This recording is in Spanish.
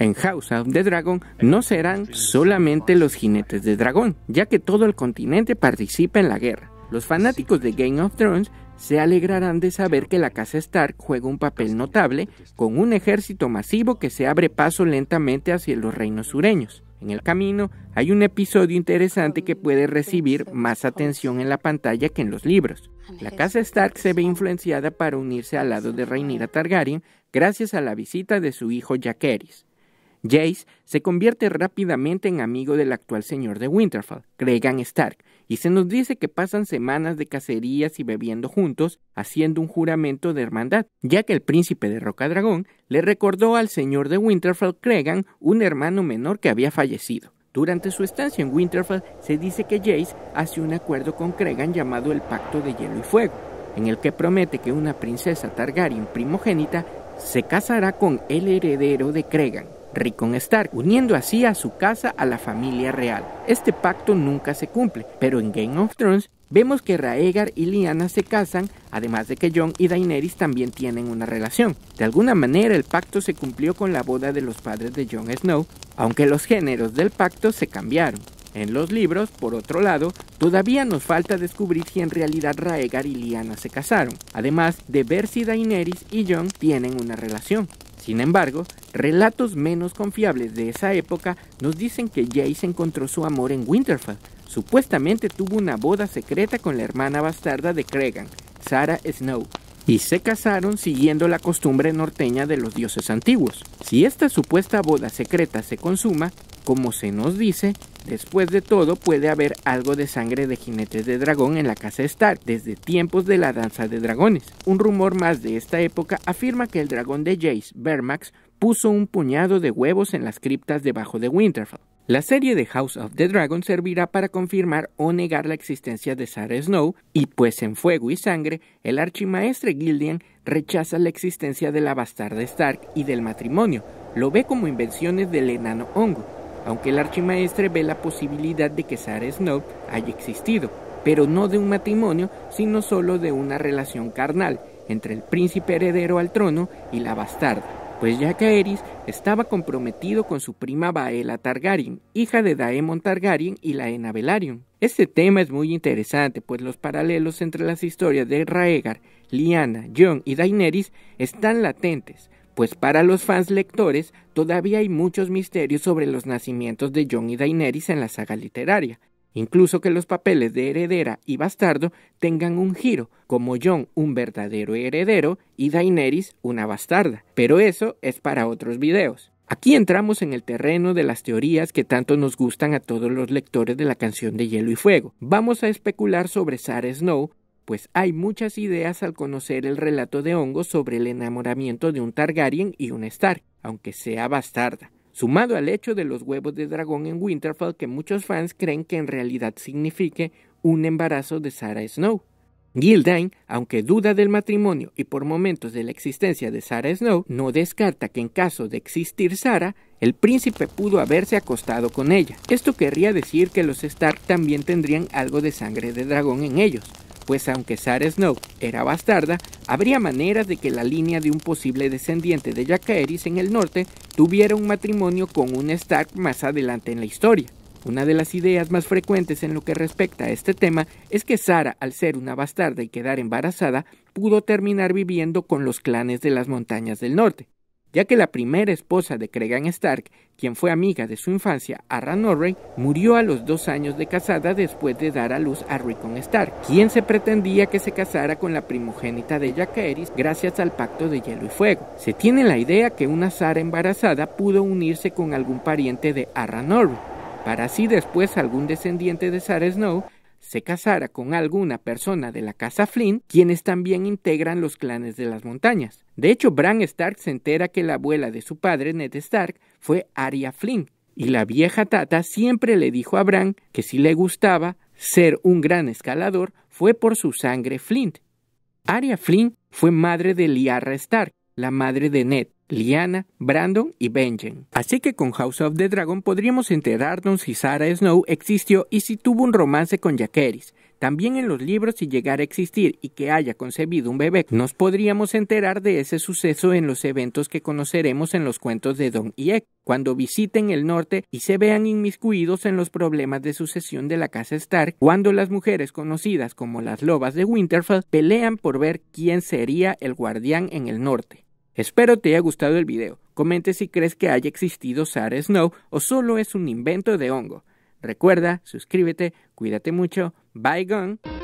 En House of the Dragon no serán solamente los jinetes de dragón, ya que todo el continente participa en la guerra. Los fanáticos de Game of Thrones se alegrarán de saber que la Casa Stark juega un papel notable con un ejército masivo que se abre paso lentamente hacia los reinos sureños. En el camino hay un episodio interesante que puede recibir más atención en la pantalla que en los libros. La Casa Stark se ve influenciada para unirse al lado de Rhaenyra Targaryen gracias a la visita de su hijo Jaqueris. Jace se convierte rápidamente en amigo del actual señor de Winterfell, Cregan Stark, y se nos dice que pasan semanas de cacerías y bebiendo juntos, haciendo un juramento de hermandad, ya que el príncipe de Rocadragón le recordó al señor de Winterfell Cregan un hermano menor que había fallecido. Durante su estancia en Winterfell se dice que Jace hace un acuerdo con Cregan llamado el Pacto de Hielo y Fuego, en el que promete que una princesa Targaryen primogénita se casará con el heredero de Cregan, Rickon Stark, uniendo así a su casa a la familia real. Este pacto nunca se cumple, pero en Game of Thrones vemos que Raegar y Lyanna se casan, además de que Jon y Daenerys también tienen una relación. De alguna manera el pacto se cumplió con la boda de los padres de Jon Snow, aunque los géneros del pacto se cambiaron. En los libros, por otro lado, todavía nos falta descubrir si en realidad Raegar y Liana se casaron, además de ver si Daenerys y Jon tienen una relación. Sin embargo, relatos menos confiables de esa época nos dicen que Jace encontró su amor en Winterfell. Supuestamente tuvo una boda secreta con la hermana bastarda de Cregan, Sarah Snow, y se casaron siguiendo la costumbre norteña de los dioses antiguos. Si esta supuesta boda secreta se consuma, como se nos dice, después de todo puede haber algo de sangre de jinetes de dragón en la casa Stark desde tiempos de la danza de dragones. Un rumor más de esta época afirma que el dragón de Jace, Vermax, puso un puñado de huevos en las criptas debajo de Winterfell. La serie de House of the Dragon servirá para confirmar o negar la existencia de Sarah Snow, y pues en Fuego y Sangre, el archimaestre Gildian rechaza la existencia de la bastarda Stark y del matrimonio, lo ve como invenciones del enano hongo, aunque el archimaestre ve la posibilidad de que Sarah Snow haya existido, pero no de un matrimonio, sino solo de una relación carnal entre el príncipe heredero al trono y la bastarda, pues ya que Eris estaba comprometido con su prima Baela Targaryen, hija de Daemon Targaryen y la Ena Velaryon. Este tema es muy interesante, pues los paralelos entre las historias de Raegar, Lyanna, Jon y Daenerys están latentes, pues para los fans lectores todavía hay muchos misterios sobre los nacimientos de John y Daenerys en la saga literaria, incluso que los papeles de heredera y bastardo tengan un giro, como John un verdadero heredero y Daenerys una bastarda, pero eso es para otros videos. Aquí entramos en el terreno de las teorías que tanto nos gustan a todos los lectores de la canción de Hielo y Fuego. Vamos a especular sobre Sarah Snow pues hay muchas ideas al conocer el relato de Hongo sobre el enamoramiento de un Targaryen y un Stark, aunque sea bastarda, sumado al hecho de los huevos de dragón en Winterfell que muchos fans creen que en realidad signifique un embarazo de Sarah Snow. Gildain, aunque duda del matrimonio y por momentos de la existencia de Sarah Snow, no descarta que en caso de existir Sarah, el príncipe pudo haberse acostado con ella. Esto querría decir que los Stark también tendrían algo de sangre de dragón en ellos, pues aunque Sara Snow era bastarda, habría maneras de que la línea de un posible descendiente de Yakaeris en el norte tuviera un matrimonio con un Stark más adelante en la historia. Una de las ideas más frecuentes en lo que respecta a este tema es que Sara, al ser una bastarda y quedar embarazada, pudo terminar viviendo con los clanes de las montañas del norte ya que la primera esposa de Cregan Stark, quien fue amiga de su infancia, Arra Norrey, murió a los dos años de casada después de dar a luz a Rickon Stark, quien se pretendía que se casara con la primogénita de Jacaeris gracias al pacto de hielo y fuego. Se tiene la idea que una Sara embarazada pudo unirse con algún pariente de Arra para así después algún descendiente de Sara Snow se casara con alguna persona de la casa Flynn, quienes también integran los clanes de las montañas. De hecho, Bran Stark se entera que la abuela de su padre, Ned Stark, fue Arya Flynn, y la vieja tata siempre le dijo a Bran que si le gustaba ser un gran escalador fue por su sangre Flint. Arya Flynn fue madre de Lyarra Stark, la madre de Ned, Liana, Brandon y Benjen. Así que con House of the Dragon podríamos enterarnos si Sarah Snow existió y si tuvo un romance con Jaqueris. También en los libros si llegara a existir y que haya concebido un bebé, nos podríamos enterar de ese suceso en los eventos que conoceremos en los cuentos de Don y cuando visiten el norte y se vean inmiscuidos en los problemas de sucesión de la casa Stark, cuando las mujeres conocidas como las lobas de Winterfell pelean por ver quién sería el guardián en el norte. Espero te haya gustado el video. Comente si crees que haya existido Sarah Snow o solo es un invento de hongo. Recuerda, suscríbete, cuídate mucho, bye gone.